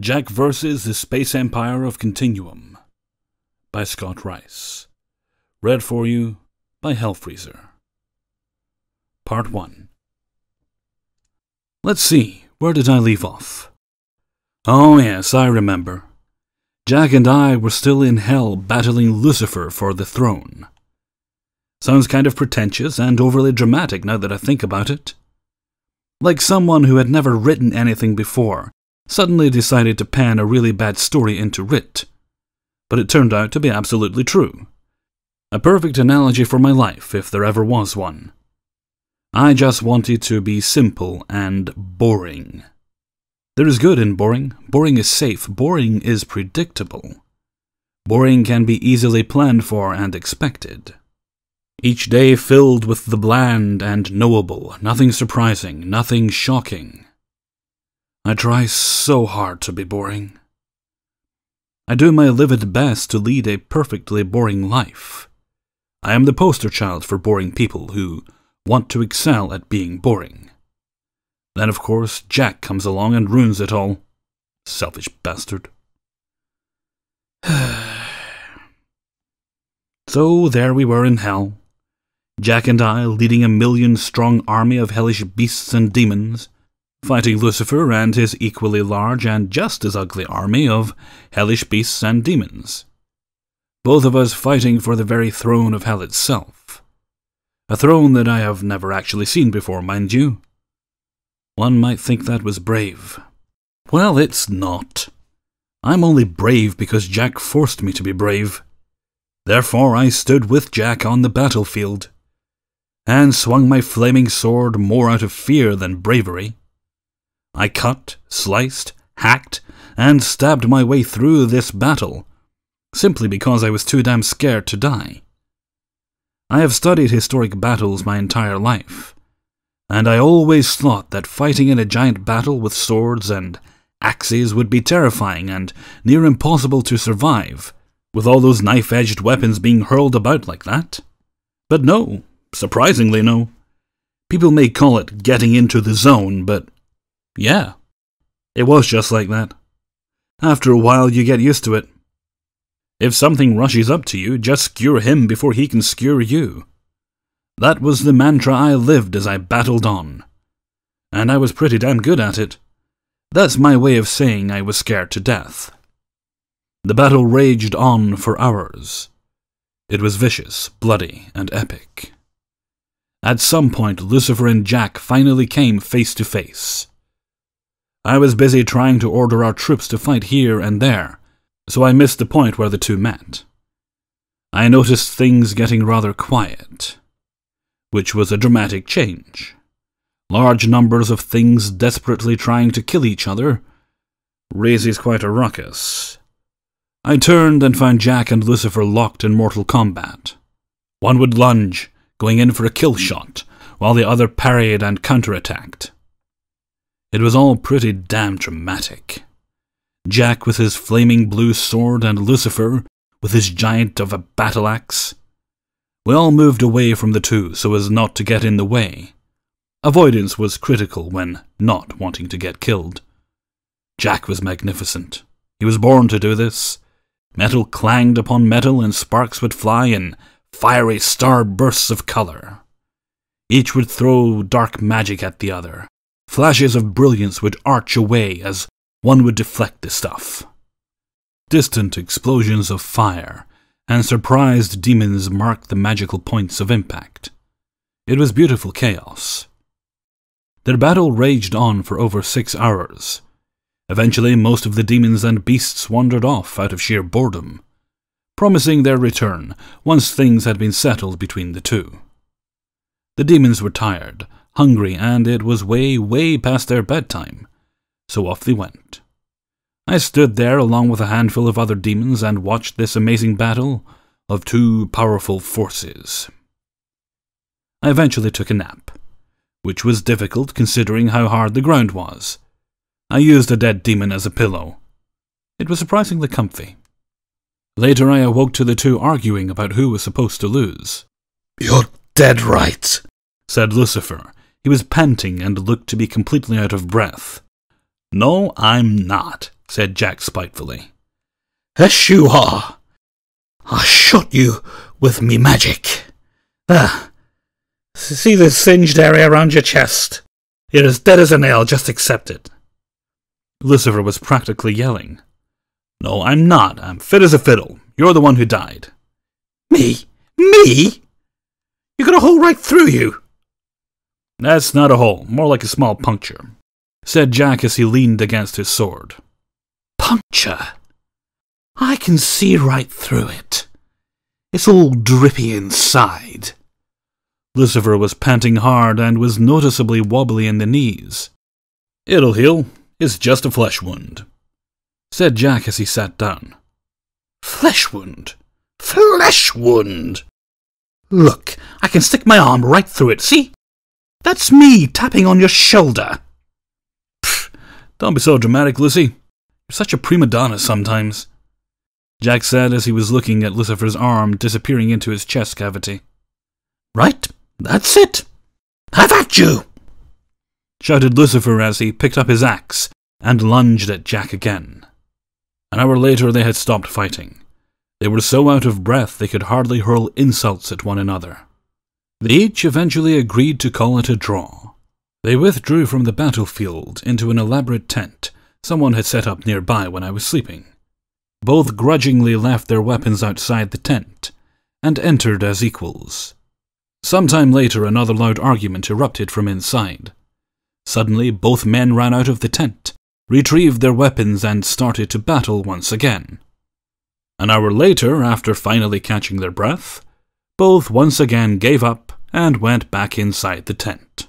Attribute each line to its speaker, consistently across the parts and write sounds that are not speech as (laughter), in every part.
Speaker 1: Jack Versus The Space Empire of Continuum by Scott Rice. Read for you by Hellfreezer. Part 1 Let's see, where did I leave off? Oh, yes, I remember. Jack and I were still in hell battling Lucifer for the throne. Sounds kind of pretentious and overly dramatic now that I think about it. Like someone who had never written anything before suddenly decided to pan a really bad story into writ. But it turned out to be absolutely true. A perfect analogy for my life, if there ever was one. I just wanted to be simple and boring. There is good in boring. Boring is safe. Boring is predictable. Boring can be easily planned for and expected. Each day filled with the bland and knowable, nothing surprising, nothing shocking. I try so hard to be boring. I do my livid best to lead a perfectly boring life. I am the poster child for boring people who want to excel at being boring. Then, of course, Jack comes along and ruins it all. Selfish bastard. (sighs) so there we were in hell. Jack and I leading a million strong army of hellish beasts and demons, fighting Lucifer and his equally large and just as ugly army of hellish beasts and demons. Both of us fighting for the very throne of hell itself. A throne that I have never actually seen before, mind you. One might think that was brave. Well, it's not. I'm only brave because Jack forced me to be brave. Therefore I stood with Jack on the battlefield, and swung my flaming sword more out of fear than bravery. I cut, sliced, hacked, and stabbed my way through this battle, simply because I was too damn scared to die. I have studied historic battles my entire life, and I always thought that fighting in a giant battle with swords and axes would be terrifying and near impossible to survive, with all those knife edged weapons being hurled about like that. But no, surprisingly no. People may call it getting into the zone, but yeah. It was just like that. After a while, you get used to it. If something rushes up to you, just skewer him before he can skewer you. That was the mantra I lived as I battled on. And I was pretty damn good at it. That's my way of saying I was scared to death. The battle raged on for hours. It was vicious, bloody, and epic. At some point, Lucifer and Jack finally came face to face. I was busy trying to order our troops to fight here and there, so I missed the point where the two met. I noticed things getting rather quiet, which was a dramatic change. Large numbers of things desperately trying to kill each other raises quite a ruckus. I turned and found Jack and Lucifer locked in mortal combat. One would lunge, going in for a kill shot, while the other parried and counterattacked. It was all pretty damn dramatic. Jack with his flaming blue sword and Lucifer with his giant of a battle axe. We all moved away from the two so as not to get in the way. Avoidance was critical when not wanting to get killed. Jack was magnificent. He was born to do this. Metal clanged upon metal and sparks would fly in fiery star bursts of color. Each would throw dark magic at the other, Flashes of brilliance would arch away as one would deflect the stuff. Distant explosions of fire and surprised demons marked the magical points of impact. It was beautiful chaos. Their battle raged on for over six hours. Eventually, most of the demons and beasts wandered off out of sheer boredom, promising their return once things had been settled between the two. The demons were tired hungry, and it was way, way past their bedtime. So off they went. I stood there along with a handful of other demons and watched this amazing battle of two powerful forces. I eventually took a nap, which was difficult considering how hard the ground was. I used a dead demon as a pillow. It was surprisingly comfy. Later I awoke to the two arguing about who was supposed to lose. You're dead right, said Lucifer, he was panting and looked to be completely out of breath. No, I'm not, said Jack spitefully. Yes, you are. I shot you with me magic. Ah, See this singed area around your chest? You're as dead as a nail, just accept it. Lucifer was practically yelling. No, I'm not. I'm fit as a fiddle. You're the one who died. Me? Me? You got a hole right through you. That's not a hole, more like a small puncture, said Jack as he leaned against his sword. Puncture? I can see right through it. It's all drippy inside. Lucifer was panting hard and was noticeably wobbly in the knees. It'll heal. It's just a flesh wound, said Jack as he sat down. Flesh wound? Flesh wound! Look, I can stick my arm right through it, see? That's me tapping on your shoulder. Pfft, don't be so dramatic, Lucy. You're such a prima donna sometimes. Jack said as he was looking at Lucifer's arm disappearing into his chest cavity. Right, that's it. Have at you! shouted Lucifer as he picked up his axe and lunged at Jack again. An hour later they had stopped fighting. They were so out of breath they could hardly hurl insults at one another. They each eventually agreed to call it a draw. They withdrew from the battlefield into an elaborate tent someone had set up nearby when I was sleeping. Both grudgingly left their weapons outside the tent, and entered as equals. Some time later another loud argument erupted from inside. Suddenly both men ran out of the tent, retrieved their weapons and started to battle once again. An hour later, after finally catching their breath, both once again gave up and went back inside the tent.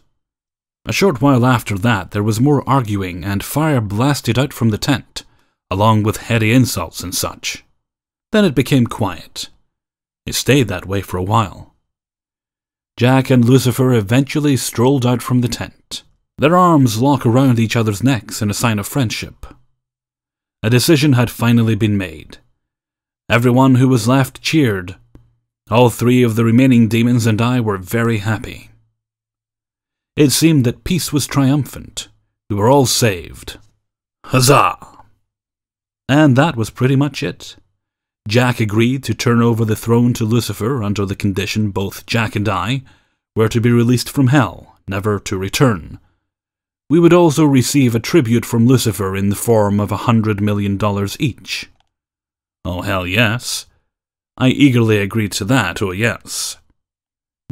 Speaker 1: A short while after that, there was more arguing and fire blasted out from the tent, along with heady insults and such. Then it became quiet. It stayed that way for a while. Jack and Lucifer eventually strolled out from the tent, their arms locked around each other's necks in a sign of friendship. A decision had finally been made. Everyone who was left cheered all three of the remaining demons and I were very happy. It seemed that peace was triumphant. We were all saved. Huzzah! And that was pretty much it. Jack agreed to turn over the throne to Lucifer under the condition both Jack and I were to be released from hell, never to return. We would also receive a tribute from Lucifer in the form of a hundred million dollars each. Oh, hell yes. I eagerly agreed to that, Oh yes.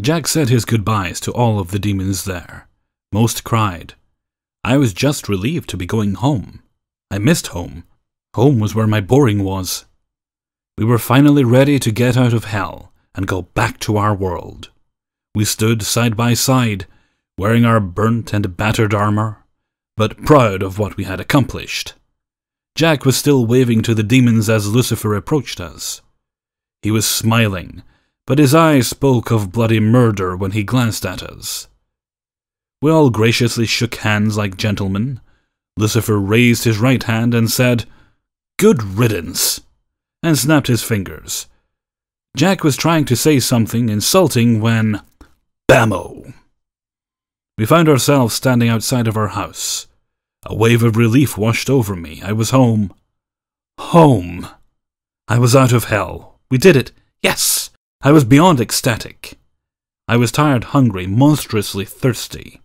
Speaker 1: Jack said his goodbyes to all of the demons there. Most cried. I was just relieved to be going home. I missed home. Home was where my boring was. We were finally ready to get out of hell and go back to our world. We stood side by side, wearing our burnt and battered armour, but proud of what we had accomplished. Jack was still waving to the demons as Lucifer approached us. He was smiling, but his eyes spoke of bloody murder when he glanced at us. We all graciously shook hands like gentlemen. Lucifer raised his right hand and said, Good riddance! and snapped his fingers. Jack was trying to say something insulting when. Bammo! We found ourselves standing outside of our house. A wave of relief washed over me. I was home. Home! I was out of hell, we did it! Yes! I was beyond ecstatic. I was tired, hungry, monstrously thirsty.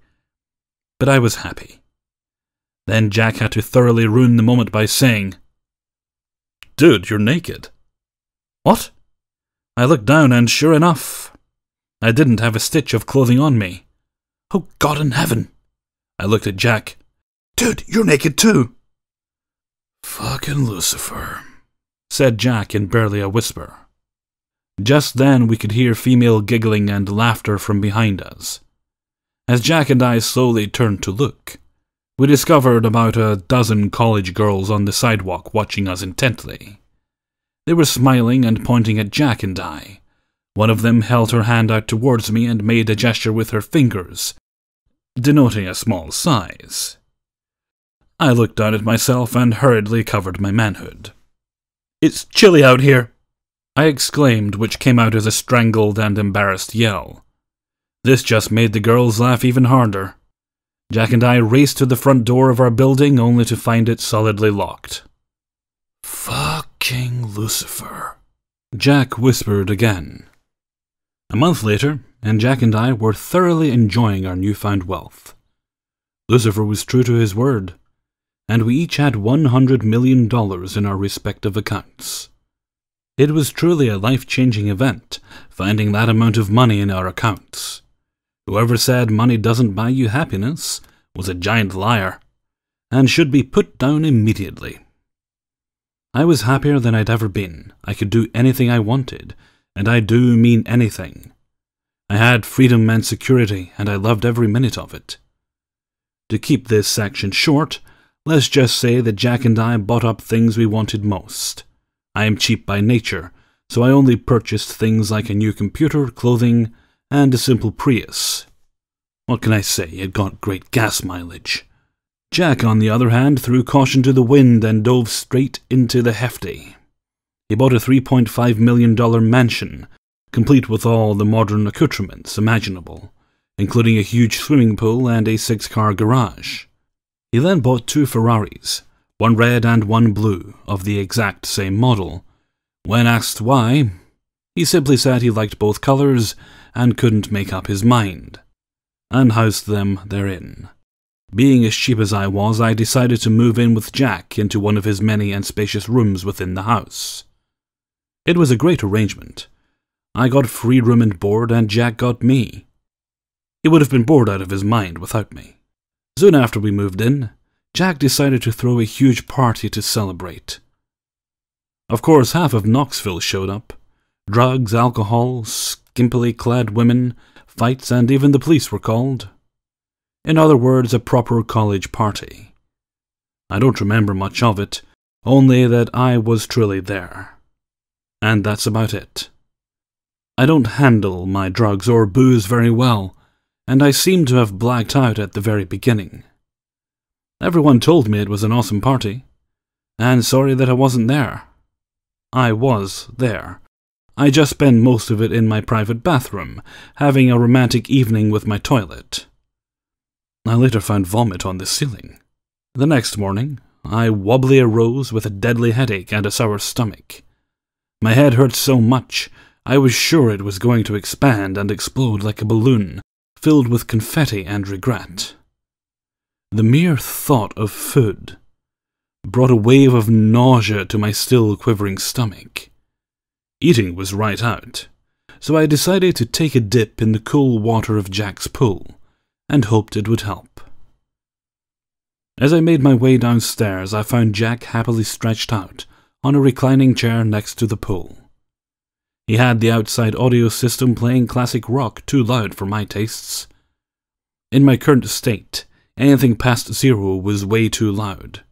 Speaker 1: But I was happy. Then Jack had to thoroughly ruin the moment by saying, Dude, you're naked. What? I looked down, and sure enough, I didn't have a stitch of clothing on me. Oh, God in heaven! I looked at Jack. Dude, you're naked too! Fucking Lucifer said Jack in barely a whisper. Just then we could hear female giggling and laughter from behind us. As Jack and I slowly turned to look, we discovered about a dozen college girls on the sidewalk watching us intently. They were smiling and pointing at Jack and I. One of them held her hand out towards me and made a gesture with her fingers, denoting a small size. I looked down at myself and hurriedly covered my manhood. It's chilly out here. I exclaimed, which came out as a strangled and embarrassed yell. This just made the girls laugh even harder. Jack and I raced to the front door of our building only to find it solidly locked. Fucking Lucifer, Jack whispered again. A month later, and Jack and I were thoroughly enjoying our newfound wealth. Lucifer was true to his word and we each had $100 million in our respective accounts. It was truly a life-changing event, finding that amount of money in our accounts. Whoever said money doesn't buy you happiness was a giant liar, and should be put down immediately. I was happier than I'd ever been. I could do anything I wanted, and I do mean anything. I had freedom and security, and I loved every minute of it. To keep this section short, Let's just say that Jack and I bought up things we wanted most. I am cheap by nature, so I only purchased things like a new computer, clothing, and a simple Prius. What can I say, it got great gas mileage. Jack, on the other hand, threw caution to the wind and dove straight into the hefty. He bought a $3.5 million mansion, complete with all the modern accoutrements imaginable, including a huge swimming pool and a six-car garage. He then bought two Ferraris, one red and one blue, of the exact same model. When asked why, he simply said he liked both colours and couldn't make up his mind, and housed them therein. Being as cheap as I was, I decided to move in with Jack into one of his many and spacious rooms within the house. It was a great arrangement. I got free room and board, and Jack got me. He would have been bored out of his mind without me. Soon after we moved in, Jack decided to throw a huge party to celebrate. Of course, half of Knoxville showed up. Drugs, alcohol, skimpily clad women, fights, and even the police were called. In other words, a proper college party. I don't remember much of it, only that I was truly there. And that's about it. I don't handle my drugs or booze very well, and I seem to have blacked out at the very beginning. Everyone told me it was an awesome party, and sorry that I wasn't there. I was there. I just spent most of it in my private bathroom, having a romantic evening with my toilet. I later found vomit on the ceiling. The next morning, I wobbly arose with a deadly headache and a sour stomach. My head hurt so much, I was sure it was going to expand and explode like a balloon, filled with confetti and regret. The mere thought of food brought a wave of nausea to my still quivering stomach. Eating was right out, so I decided to take a dip in the cool water of Jack's pool and hoped it would help. As I made my way downstairs, I found Jack happily stretched out on a reclining chair next to the pool. He had the outside audio system playing classic rock too loud for my tastes. In my current state, anything past zero was way too loud.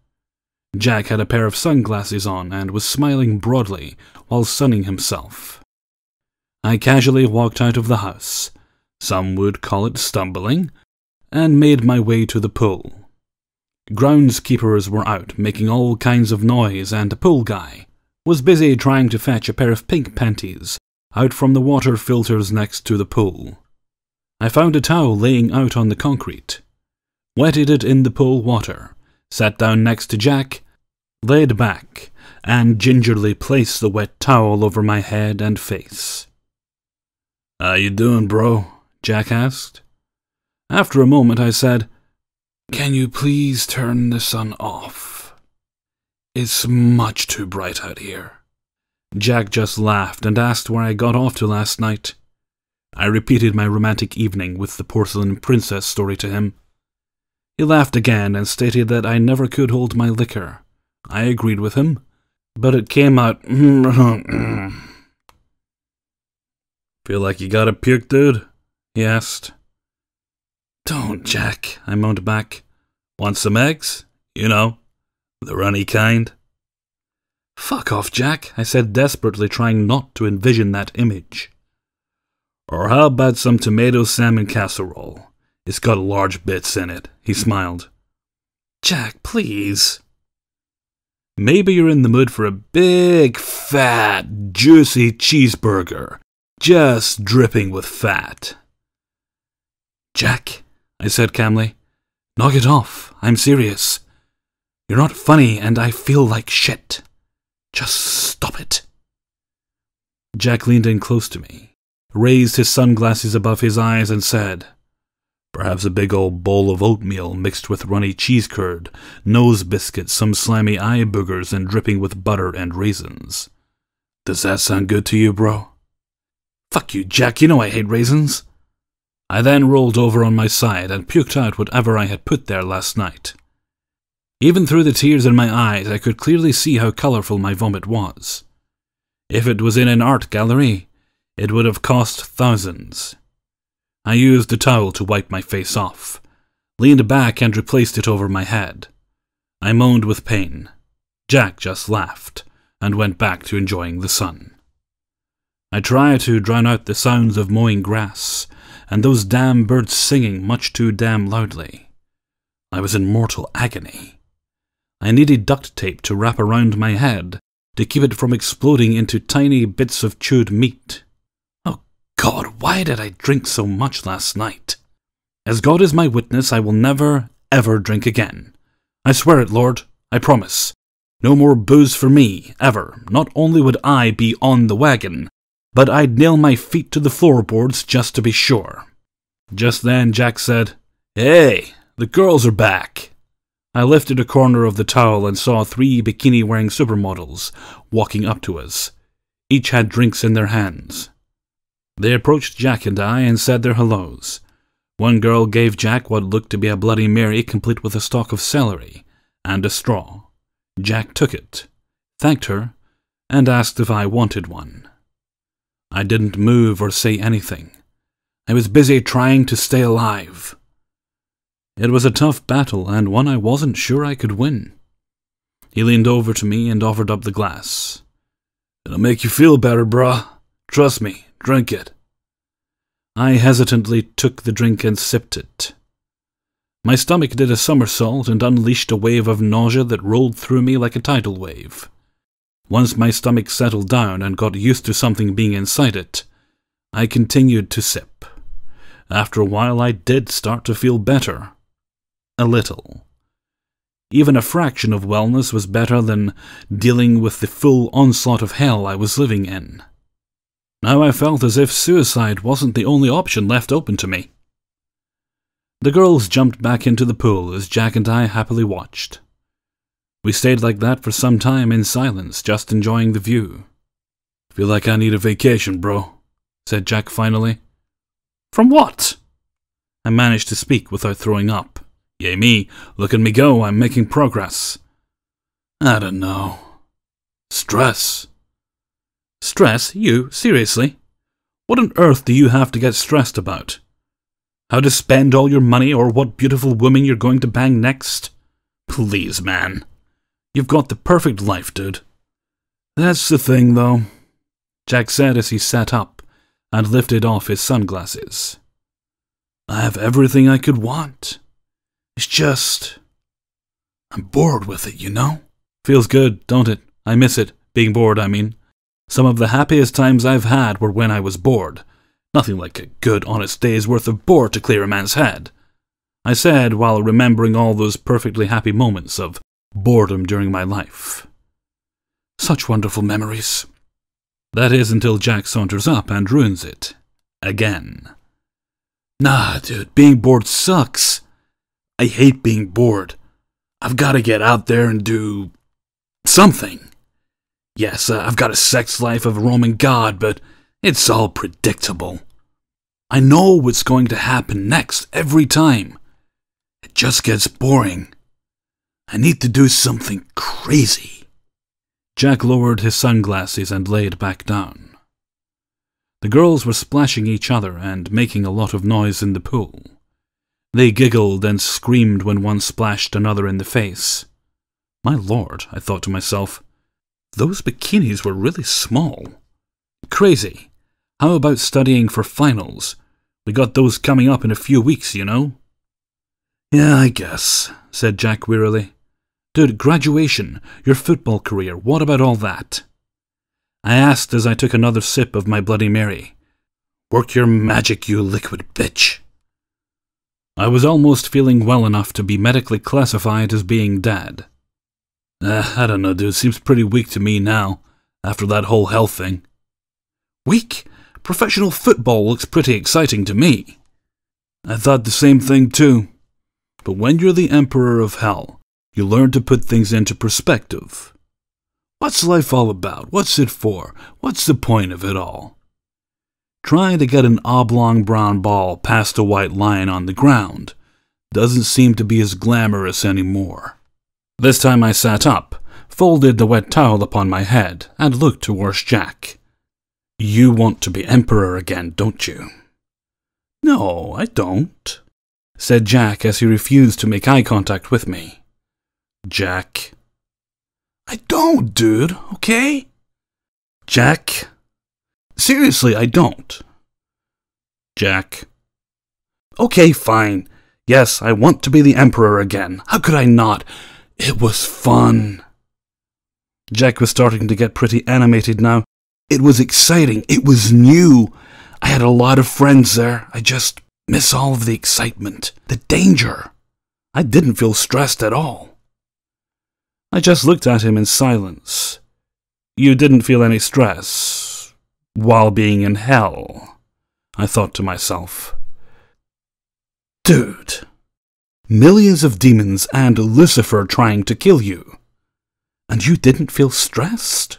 Speaker 1: Jack had a pair of sunglasses on and was smiling broadly while sunning himself. I casually walked out of the house, some would call it stumbling, and made my way to the pool. Groundskeepers were out making all kinds of noise and a pool guy, was busy trying to fetch a pair of pink panties out from the water filters next to the pool. I found a towel laying out on the concrete, wetted it in the pool water, sat down next to Jack, laid back, and gingerly placed the wet towel over my head and face. How you doing, bro? Jack asked. After a moment I said, Can you please turn the sun off? It's much too bright out here. Jack just laughed and asked where I got off to last night. I repeated my romantic evening with the porcelain princess story to him. He laughed again and stated that I never could hold my liquor. I agreed with him, but it came out. (clears throat) Feel like you got a puke, dude? he asked. Don't, Jack, I moaned back. Want some eggs? You know, the runny kind? Fuck off, Jack, I said desperately trying not to envision that image. Or how about some tomato salmon casserole? It's got large bits in it, he smiled. Jack, please. Maybe you're in the mood for a big, fat, juicy cheeseburger, just dripping with fat. Jack, I said calmly, knock it off. I'm serious. You're not funny, and I feel like shit. Just stop it. Jack leaned in close to me, raised his sunglasses above his eyes, and said, Perhaps a big old bowl of oatmeal mixed with runny cheese curd, nose biscuits, some slimy eye boogers, and dripping with butter and raisins. Does that sound good to you, bro? Fuck you, Jack, you know I hate raisins. I then rolled over on my side and puked out whatever I had put there last night. Even through the tears in my eyes, I could clearly see how colourful my vomit was. If it was in an art gallery, it would have cost thousands. I used the towel to wipe my face off, leaned back and replaced it over my head. I moaned with pain. Jack just laughed and went back to enjoying the sun. I try to drown out the sounds of mowing grass and those damn birds singing much too damn loudly. I was in mortal agony. I needed duct tape to wrap around my head to keep it from exploding into tiny bits of chewed meat. Oh God, why did I drink so much last night? As God is my witness, I will never, ever drink again. I swear it, Lord, I promise. No more booze for me, ever. Not only would I be on the wagon, but I'd nail my feet to the floorboards just to be sure. Just then, Jack said, Hey, the girls are back. I lifted a corner of the towel and saw three bikini wearing supermodels walking up to us. Each had drinks in their hands. They approached Jack and I and said their hellos. One girl gave Jack what looked to be a Bloody Mary complete with a stalk of celery and a straw. Jack took it, thanked her, and asked if I wanted one. I didn't move or say anything. I was busy trying to stay alive. It was a tough battle and one I wasn't sure I could win. He leaned over to me and offered up the glass. It'll make you feel better, brah. Trust me, drink it. I hesitantly took the drink and sipped it. My stomach did a somersault and unleashed a wave of nausea that rolled through me like a tidal wave. Once my stomach settled down and got used to something being inside it, I continued to sip. After a while I did start to feel better a little. Even a fraction of wellness was better than dealing with the full onslaught of hell I was living in. Now I felt as if suicide wasn't the only option left open to me. The girls jumped back into the pool as Jack and I happily watched. We stayed like that for some time in silence, just enjoying the view. Feel like I need a vacation, bro, said Jack finally. From what? I managed to speak without throwing up. Yay me, look at me go, I'm making progress. I don't know. Stress. Stress? You? Seriously? What on earth do you have to get stressed about? How to spend all your money or what beautiful woman you're going to bang next? Please, man. You've got the perfect life, dude. That's the thing, though, Jack said as he sat up and lifted off his sunglasses. I have everything I could want. It's just. I'm bored with it, you know? Feels good, don't it? I miss it. Being bored, I mean. Some of the happiest times I've had were when I was bored. Nothing like a good, honest day's worth of bore to clear a man's head. I said while remembering all those perfectly happy moments of boredom during my life. Such wonderful memories. That is until Jack saunters up and ruins it. Again. Nah, dude, being bored sucks. I hate being bored. I've got to get out there and do something. Yes, uh, I've got a sex life of a Roman god, but it's all predictable. I know what's going to happen next every time. It just gets boring. I need to do something crazy. Jack lowered his sunglasses and laid back down. The girls were splashing each other and making a lot of noise in the pool. They giggled and screamed when one splashed another in the face. My lord, I thought to myself, those bikinis were really small. Crazy. How about studying for finals? We got those coming up in a few weeks, you know. Yeah, I guess, said Jack wearily. Dude, graduation, your football career, what about all that? I asked as I took another sip of my Bloody Mary. Work your magic, you liquid bitch. I was almost feeling well enough to be medically classified as being dead. Uh, I don't know, dude. Seems pretty weak to me now, after that whole health thing. Weak? Professional football looks pretty exciting to me. I thought the same thing too. But when you're the Emperor of Hell, you learn to put things into perspective. What's life all about? What's it for? What's the point of it all? trying to get an oblong brown ball past a white lion on the ground. Doesn't seem to be as glamorous anymore. This time I sat up, folded the wet towel upon my head, and looked towards Jack. You want to be emperor again, don't you? No, I don't, said Jack as he refused to make eye contact with me. Jack. I don't, dude, okay? Jack, Seriously, I don't. Jack. Okay, fine. Yes, I want to be the Emperor again. How could I not? It was fun. Jack was starting to get pretty animated now. It was exciting. It was new. I had a lot of friends there. I just miss all of the excitement, the danger. I didn't feel stressed at all. I just looked at him in silence. You didn't feel any stress? while being in hell, I thought to myself. Dude, millions of demons and Lucifer trying to kill you. And you didn't feel stressed?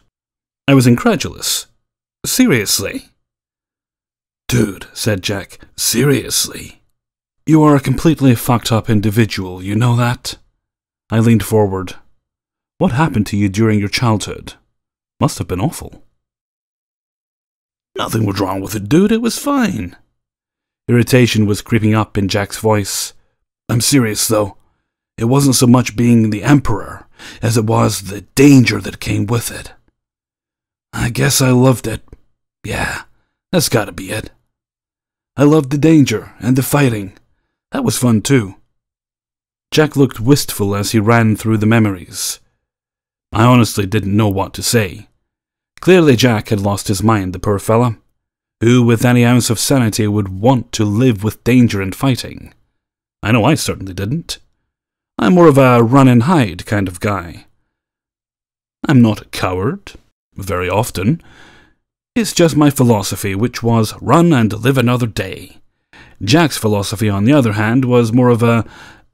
Speaker 1: I was incredulous. Seriously? Dude, said Jack, seriously? You are a completely fucked up individual, you know that? I leaned forward. What happened to you during your childhood? Must have been awful. Nothing was wrong with it, dude. It was fine. Irritation was creeping up in Jack's voice. I'm serious, though. It wasn't so much being the Emperor as it was the danger that came with it. I guess I loved it. Yeah, that's gotta be it. I loved the danger and the fighting. That was fun, too. Jack looked wistful as he ran through the memories. I honestly didn't know what to say. Clearly Jack had lost his mind, the poor fellow. Who with any ounce of sanity would want to live with danger and fighting? I know I certainly didn't. I'm more of a run and hide kind of guy. I'm not a coward, very often. It's just my philosophy, which was run and live another day. Jack's philosophy, on the other hand, was more of a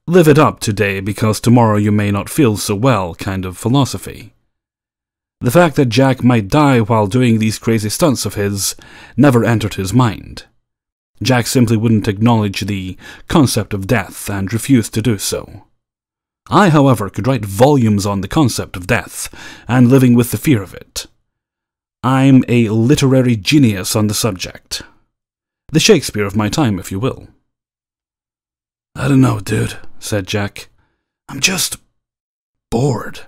Speaker 1: live it up today because tomorrow you may not feel so well kind of philosophy. The fact that Jack might die while doing these crazy stunts of his never entered his mind. Jack simply wouldn't acknowledge the concept of death and refused to do so. I, however, could write volumes on the concept of death and living with the fear of it. I'm a literary genius on the subject. The Shakespeare of my time, if you will. I don't know, dude, said Jack. I'm just bored.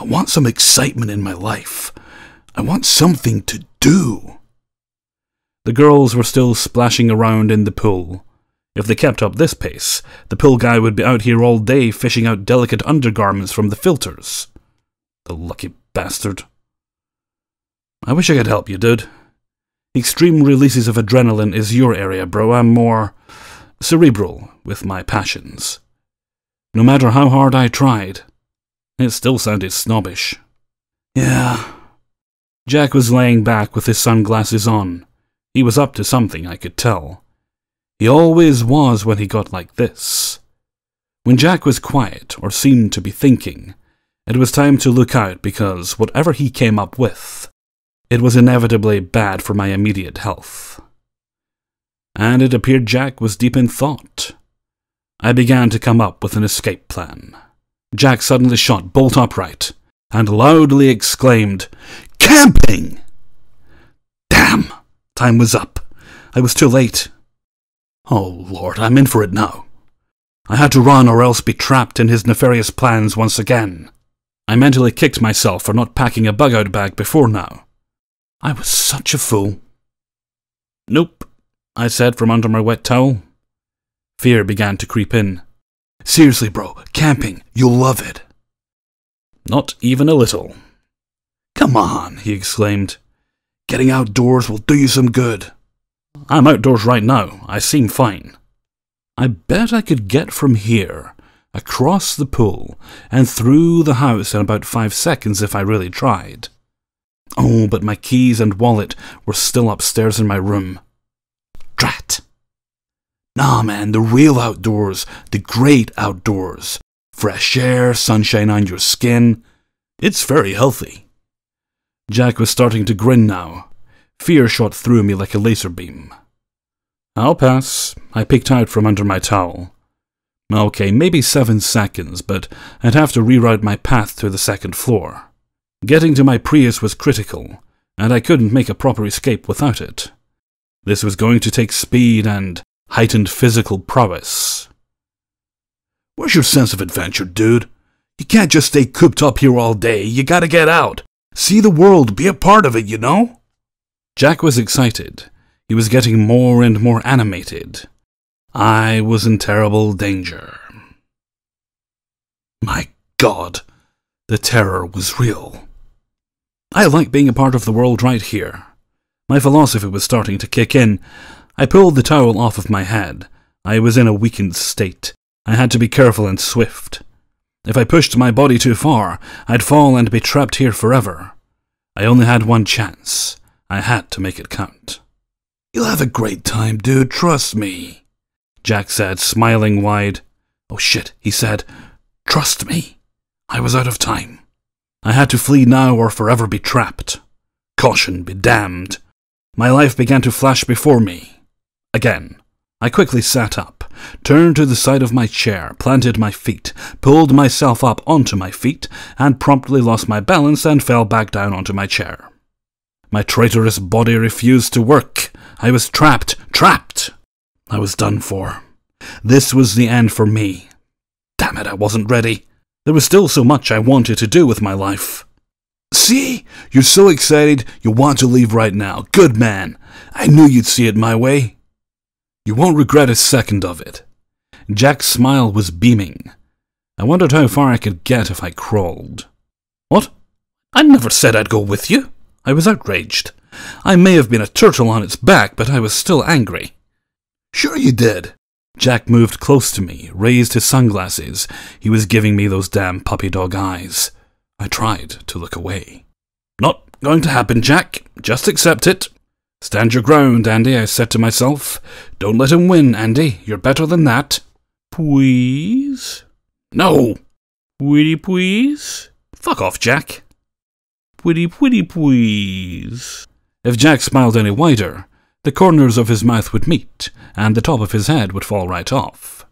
Speaker 1: I want some excitement in my life. I want something to do. The girls were still splashing around in the pool. If they kept up this pace, the pool guy would be out here all day fishing out delicate undergarments from the filters. The lucky bastard. I wish I could help you, dude. Extreme releases of adrenaline is your area, bro. I'm more cerebral with my passions. No matter how hard I tried, it still sounded snobbish. Yeah. Jack was laying back with his sunglasses on. He was up to something, I could tell. He always was when he got like this. When Jack was quiet, or seemed to be thinking, it was time to look out because whatever he came up with, it was inevitably bad for my immediate health. And it appeared Jack was deep in thought. I began to come up with an escape plan. Jack suddenly shot bolt upright and loudly exclaimed, Camping! Damn! Time was up. I was too late. Oh, Lord, I'm in for it now. I had to run or else be trapped in his nefarious plans once again. I mentally kicked myself for not packing a bug out bag before now. I was such a fool. Nope, I said from under my wet towel. Fear began to creep in. Seriously, bro, camping, you'll love it. Not even a little. Come on, he exclaimed. Getting outdoors will do you some good. I'm outdoors right now. I seem fine. I bet I could get from here, across the pool, and through the house in about five seconds if I really tried. Oh, but my keys and wallet were still upstairs in my room. Drat! Nah, man, the real outdoors, the great outdoors. Fresh air, sunshine on your skin. It's very healthy. Jack was starting to grin now. Fear shot through me like a laser beam. I'll pass. I picked out from under my towel. Okay, maybe seven seconds, but I'd have to reroute my path to the second floor. Getting to my Prius was critical, and I couldn't make a proper escape without it. This was going to take speed and heightened physical prowess. Where's your sense of adventure, dude? You can't just stay cooped up here all day. You gotta get out. See the world, be a part of it, you know? Jack was excited. He was getting more and more animated. I was in terrible danger. My god, the terror was real. I like being a part of the world right here. My philosophy was starting to kick in. I pulled the towel off of my head. I was in a weakened state. I had to be careful and swift. If I pushed my body too far, I'd fall and be trapped here forever. I only had one chance. I had to make it count. You'll have a great time, dude, trust me, Jack said, smiling wide. Oh shit, he said. Trust me. I was out of time. I had to flee now or forever be trapped. Caution be damned. My life began to flash before me. Again. I quickly sat up, turned to the side of my chair, planted my feet, pulled myself up onto my feet, and promptly lost my balance and fell back down onto my chair. My traitorous body refused to work. I was trapped, trapped! I was done for. This was the end for me. Damn it, I wasn't ready. There was still so much I wanted to do with my life. See? You're so excited, you want to leave right now. Good man. I knew you'd see it my way. You won't regret a second of it. Jack's smile was beaming. I wondered how far I could get if I crawled. What? I never said I'd go with you. I was outraged. I may have been a turtle on its back, but I was still angry. Sure you did. Jack moved close to me, raised his sunglasses. He was giving me those damn puppy dog eyes. I tried to look away. Not going to happen, Jack. Just accept it. Stand your ground, Andy, I said to myself. Don't let him win, Andy. You're better than that. Please? No! Pretty please? Fuck off, Jack. Pretty pretty please. If Jack smiled any wider, the corners of his mouth would meet, and the top of his head would fall right off.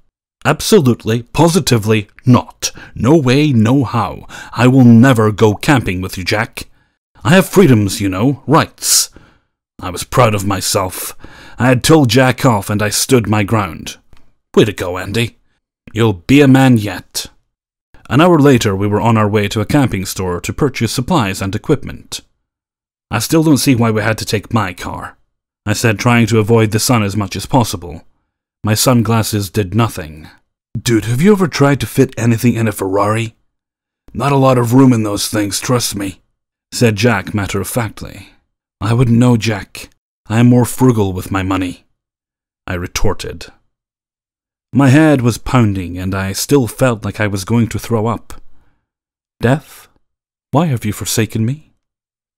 Speaker 1: Absolutely, positively not. No way, no how. I will never go camping with you, Jack. I have freedoms, you know, rights. I was proud of myself. I had told Jack off and I stood my ground. Way to go, Andy. You'll be a man yet. An hour later, we were on our way to a camping store to purchase supplies and equipment. I still don't see why we had to take my car. I said, trying to avoid the sun as much as possible. My sunglasses did nothing. Dude, have you ever tried to fit anything in a Ferrari? Not a lot of room in those things, trust me, said Jack matter of factly. I wouldn't know, Jack. I am more frugal with my money. I retorted. My head was pounding, and I still felt like I was going to throw up. Death, why have you forsaken me?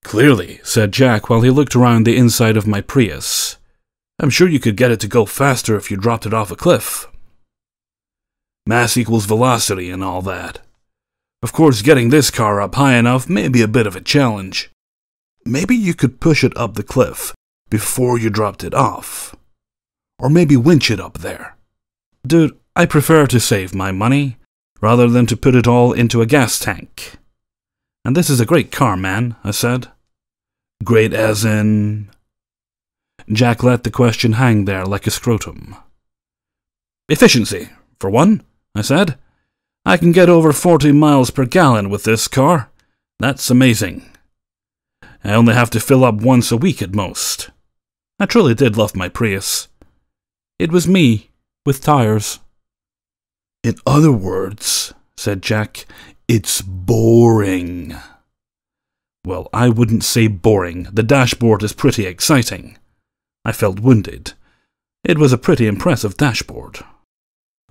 Speaker 1: Clearly, said Jack while he looked around the inside of my Prius. I'm sure you could get it to go faster if you dropped it off a cliff. Mass equals velocity and all that. Of course, getting this car up high enough may be a bit of a challenge. Maybe you could push it up the cliff before you dropped it off. Or maybe winch it up there. Dude, I prefer to save my money rather than to put it all into a gas tank. And this is a great car, man, I said. Great as in... Jack let the question hang there like a scrotum. Efficiency, for one, I said. I can get over 40 miles per gallon with this car. That's amazing. I only have to fill up once a week at most. I truly did love my Prius. It was me, with tires. In other words, said Jack, it's boring. Well, I wouldn't say boring. The dashboard is pretty exciting. I felt wounded. It was a pretty impressive dashboard.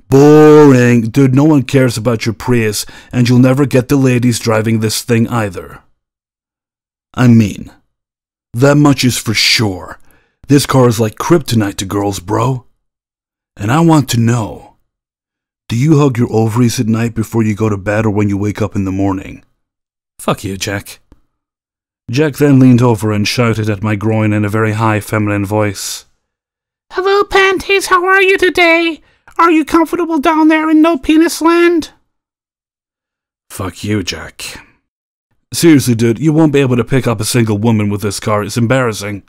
Speaker 1: Boring! Dude, no one cares about your Prius, and you'll never get the ladies driving this thing either. I mean, that much is for sure. This car is like kryptonite to girls, bro. And I want to know, do you hug your ovaries at night before you go to bed or when you wake up in the morning? Fuck you, Jack. Jack then leaned over and shouted at my groin in a very high feminine voice. Hello, Panties, how are you today? Are you comfortable down there in no penis land? Fuck you, Jack. Seriously, dude, you won't be able to pick up a single woman with this car. It's embarrassing.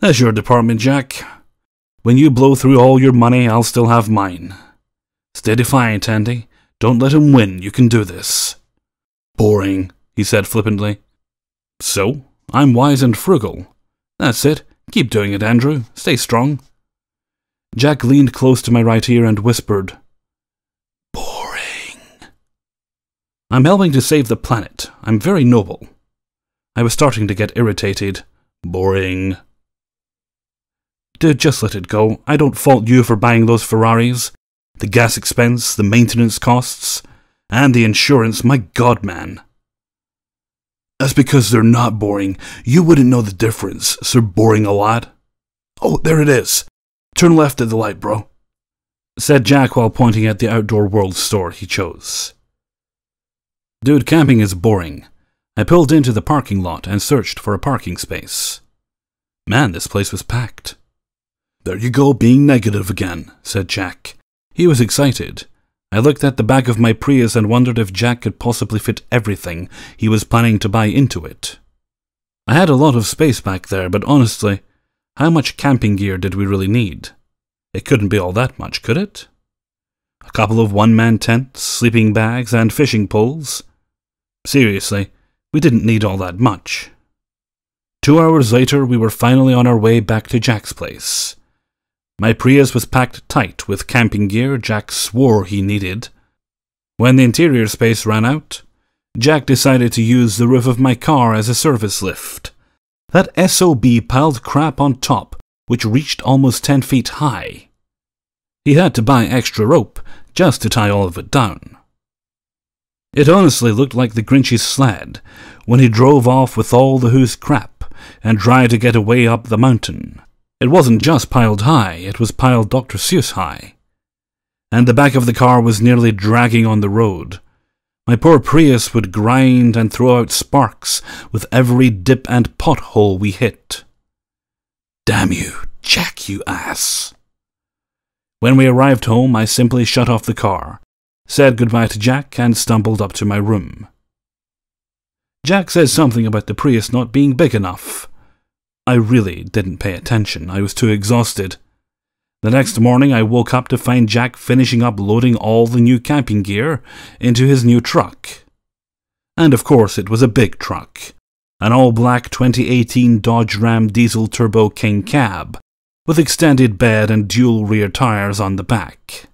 Speaker 1: That's your department, Jack. When you blow through all your money, I'll still have mine. Stay defiant, Andy. Don't let him win. You can do this. Boring, he said flippantly. So, I'm wise and frugal. That's it. Keep doing it, Andrew. Stay strong. Jack leaned close to my right ear and whispered, I'm helping to save the planet. I'm very noble. I was starting to get irritated. Boring. Dude, just let it go. I don't fault you for buying those Ferraris. The gas expense, the maintenance costs, and the insurance, my god, man. That's because they're not boring. You wouldn't know the difference, Sir Boring a lot. Oh, there it is. Turn left at the light, bro. Said Jack while pointing at the outdoor world store he chose. Dude, camping is boring. I pulled into the parking lot and searched for a parking space. Man, this place was packed. There you go, being negative again, said Jack. He was excited. I looked at the back of my Prius and wondered if Jack could possibly fit everything he was planning to buy into it. I had a lot of space back there, but honestly, how much camping gear did we really need? It couldn't be all that much, could it? a couple of one-man tents, sleeping bags, and fishing poles. Seriously, we didn't need all that much. Two hours later, we were finally on our way back to Jack's place. My Prius was packed tight with camping gear Jack swore he needed. When the interior space ran out, Jack decided to use the roof of my car as a service lift. That SOB piled crap on top, which reached almost 10 feet high. He had to buy extra rope just to tie all of it down. It honestly looked like the Grinchy's sled when he drove off with all the Who's crap and tried to get away up the mountain. It wasn't just piled high, it was piled Dr. Seuss high. And the back of the car was nearly dragging on the road. My poor Prius would grind and throw out sparks with every dip and pothole we hit. Damn you, Jack, you ass! When we arrived home, I simply shut off the car, said goodbye to Jack, and stumbled up to my room. Jack says something about the Prius not being big enough. I really didn't pay attention, I was too exhausted. The next morning, I woke up to find Jack finishing up loading all the new camping gear into his new truck. And of course, it was a big truck an all black 2018 Dodge Ram diesel turbo King cab with extended bed and dual rear tires on the back.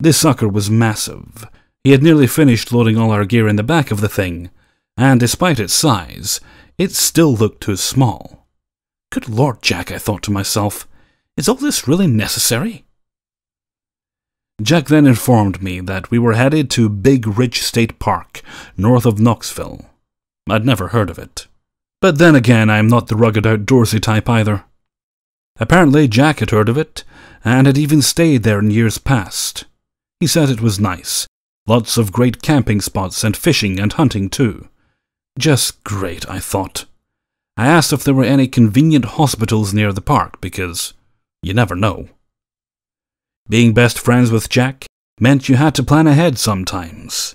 Speaker 1: This sucker was massive. He had nearly finished loading all our gear in the back of the thing, and despite its size, it still looked too small. Good lord, Jack, I thought to myself, is all this really necessary? Jack then informed me that we were headed to Big Ridge State Park, north of Knoxville. I'd never heard of it. But then again, I'm not the rugged outdoorsy type either. Apparently, Jack had heard of it and had even stayed there in years past. He said it was nice. Lots of great camping spots and fishing and hunting too. Just great, I thought. I asked if there were any convenient hospitals near the park because you never know. Being best friends with Jack meant you had to plan ahead sometimes.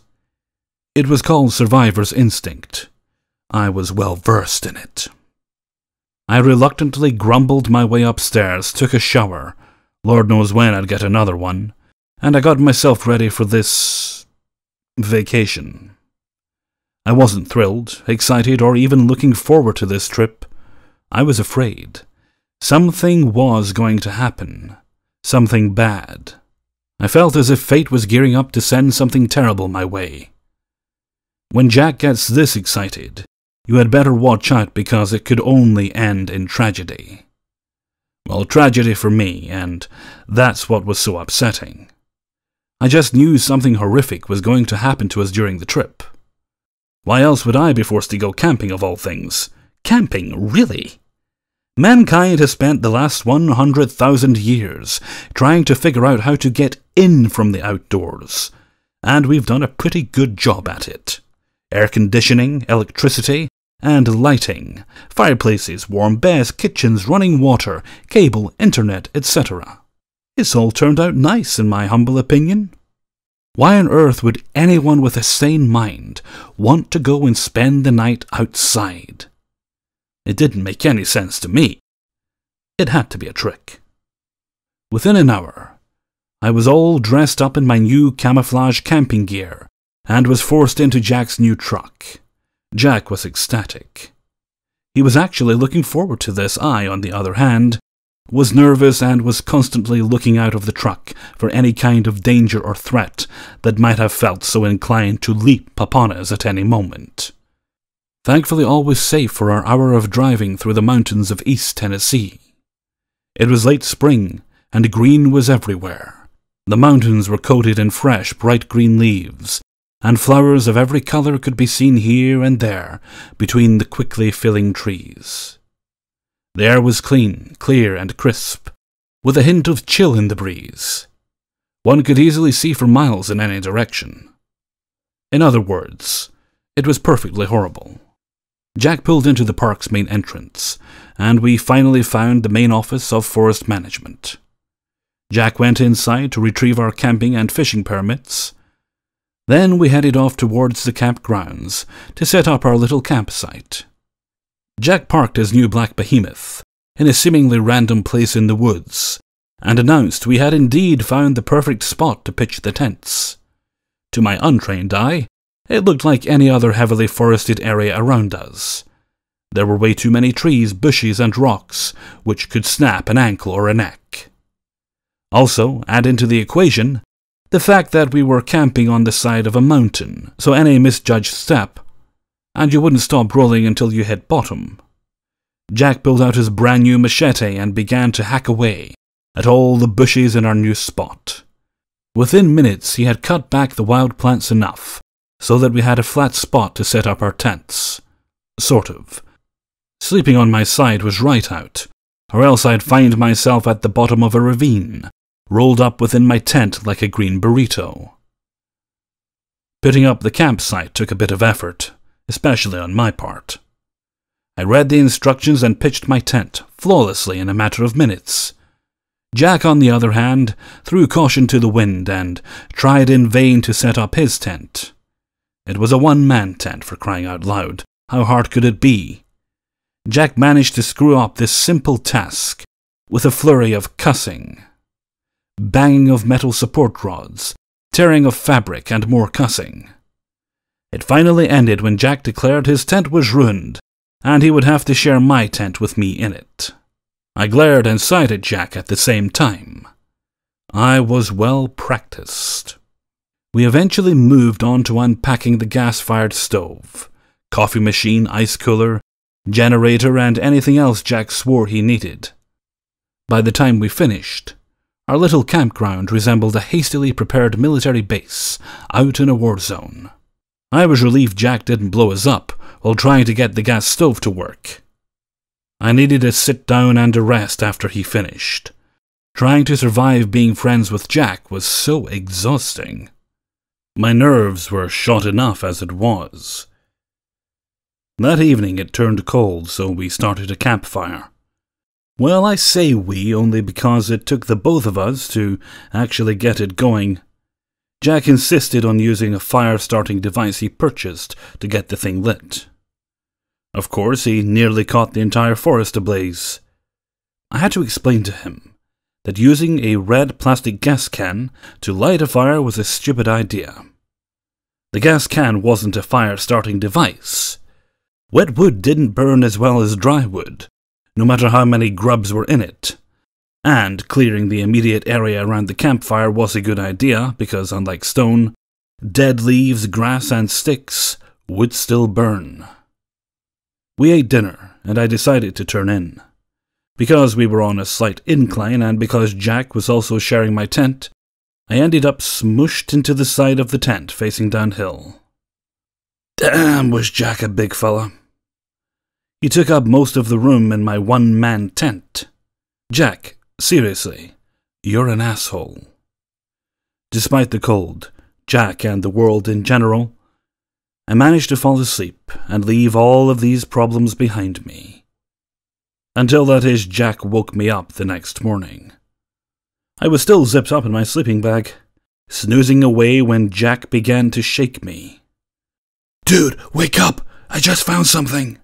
Speaker 1: It was called survivor's instinct. I was well versed in it. I reluctantly grumbled my way upstairs, took a shower. Lord knows when I'd get another one. And I got myself ready for this. vacation. I wasn't thrilled, excited, or even looking forward to this trip. I was afraid. Something was going to happen. Something bad. I felt as if fate was gearing up to send something terrible my way. When Jack gets this excited, you had better watch out because it could only end in tragedy. Well, tragedy for me, and that's what was so upsetting. I just knew something horrific was going to happen to us during the trip. Why else would I be forced to go camping of all things? Camping, really? Mankind has spent the last 100,000 years trying to figure out how to get in from the outdoors, and we've done a pretty good job at it. Air conditioning, electricity, and lighting, fireplaces, warm baths, kitchens, running water, cable, internet, etc. It's all turned out nice, in my humble opinion. Why on earth would anyone with a sane mind want to go and spend the night outside? It didn't make any sense to me. It had to be a trick. Within an hour, I was all dressed up in my new camouflage camping gear and was forced into Jack's new truck. Jack was ecstatic. He was actually looking forward to this. I, on the other hand, was nervous and was constantly looking out of the truck for any kind of danger or threat that might have felt so inclined to leap upon us at any moment. Thankfully, all was safe for our hour of driving through the mountains of East Tennessee. It was late spring, and green was everywhere. The mountains were coated in fresh, bright green leaves, and flowers of every colour could be seen here and there between the quickly filling trees. The air was clean, clear, and crisp, with a hint of chill in the breeze. One could easily see for miles in any direction. In other words, it was perfectly horrible. Jack pulled into the park's main entrance, and we finally found the main office of Forest Management. Jack went inside to retrieve our camping and fishing permits, then we headed off towards the camp grounds to set up our little campsite. Jack parked his new black behemoth in a seemingly random place in the woods and announced we had indeed found the perfect spot to pitch the tents. To my untrained eye, it looked like any other heavily forested area around us. There were way too many trees, bushes, and rocks, which could snap an ankle or a neck. Also, add into the equation the fact that we were camping on the side of a mountain, so any misjudged step, and you wouldn't stop rolling until you hit bottom. Jack pulled out his brand new machete and began to hack away at all the bushes in our new spot. Within minutes, he had cut back the wild plants enough so that we had a flat spot to set up our tents. Sort of. Sleeping on my side was right out, or else I'd find myself at the bottom of a ravine, rolled up within my tent like a green burrito. Putting up the campsite took a bit of effort, especially on my part. I read the instructions and pitched my tent, flawlessly in a matter of minutes. Jack, on the other hand, threw caution to the wind and tried in vain to set up his tent. It was a one-man tent, for crying out loud. How hard could it be? Jack managed to screw up this simple task with a flurry of cussing banging of metal support rods, tearing of fabric, and more cussing. It finally ended when Jack declared his tent was ruined, and he would have to share my tent with me in it. I glared and sighed at Jack at the same time. I was well practiced. We eventually moved on to unpacking the gas fired stove, coffee machine, ice cooler, generator, and anything else Jack swore he needed. By the time we finished, our little campground resembled a hastily prepared military base, out in a war zone. I was relieved Jack didn't blow us up while trying to get the gas stove to work. I needed to sit down and rest after he finished. Trying to survive being friends with Jack was so exhausting. My nerves were shot enough as it was. That evening it turned cold, so we started a campfire. Well, I say we only because it took the both of us to actually get it going. Jack insisted on using a fire starting device he purchased to get the thing lit. Of course, he nearly caught the entire forest ablaze. I had to explain to him that using a red plastic gas can to light a fire was a stupid idea. The gas can wasn't a fire starting device. Wet wood didn't burn as well as dry wood, no matter how many grubs were in it. And clearing the immediate area around the campfire was a good idea, because unlike stone, dead leaves, grass, and sticks would still burn. We ate dinner, and I decided to turn in. Because we were on a slight incline, and because Jack was also sharing my tent, I ended up smushed into the side of the tent, facing downhill. Damn, was Jack a big fella. He took up most of the room in my one-man tent. Jack, seriously, you're an asshole. Despite the cold, Jack and the world in general, I managed to fall asleep and leave all of these problems behind me. Until that is, Jack woke me up the next morning. I was still zipped up in my sleeping bag, snoozing away when Jack began to shake me. Dude, wake up! I just found something!